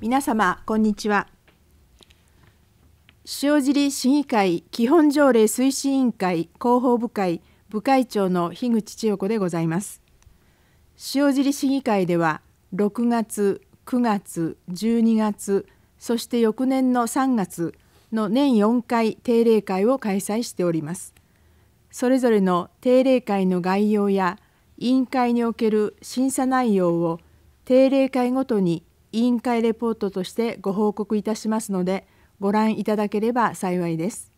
皆様こんにちは塩尻市議会基本条例推進委員会広報部会部会長の樋口千代子でございます塩尻市議会では6月9月12月そして翌年の3月の年4回定例会を開催しておりますそれぞれの定例会の概要や委員会における審査内容を定例会ごとに委員会レポートとしてご報告いたしますのでご覧いただければ幸いです。